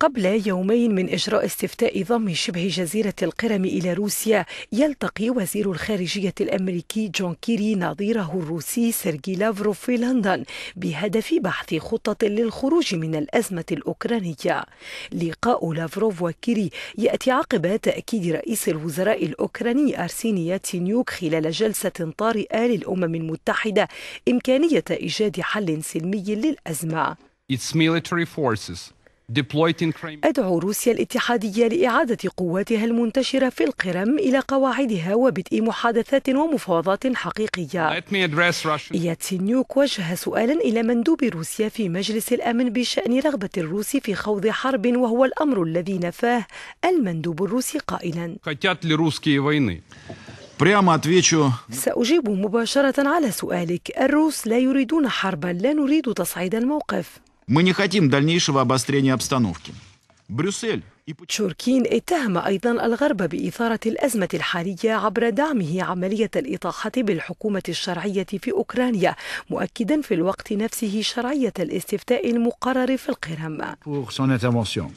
قبل يومين من إجراء استفتاء ضم شبه جزيرة القرم إلى روسيا يلتقي وزير الخارجية الأمريكي جون كيري نظيره الروسي سيرجي لافروف في لندن بهدف بحث خطة للخروج من الأزمة الأوكرانية لقاء لافروف وكيري يأتي عقب تأكيد رئيس الوزراء الأوكراني أرسيني ياتينيوك خلال جلسة طارئة للأمم المتحدة إمكانية إيجاد حل سلمي للأزمة Its military forces أدعو روسيا الاتحادية لإعادة قواتها المنتشرة في القرم إلى قواعدها وبدء محادثات ومفاوضات حقيقية. ياتسينيوك وجه سؤالا إلى مندوب روسيا في مجلس الأمن بشأن رغبة الروس في خوض حرب وهو الأمر الذي نفاه المندوب الروسي قائلا. سأجيب مباشرة على سؤالك الروس لا يريدون حربا لا نريد تصعيد الموقف Мы не хотим дальнейшего обострения обстановки. Брюссель شوركين اتهم أيضا الغرب بإثارة الأزمة الحالية عبر دعمه عملية الإطاحة بالحكومة الشرعية في أوكرانيا مؤكدا في الوقت نفسه شرعية الاستفتاء المقرر في القرم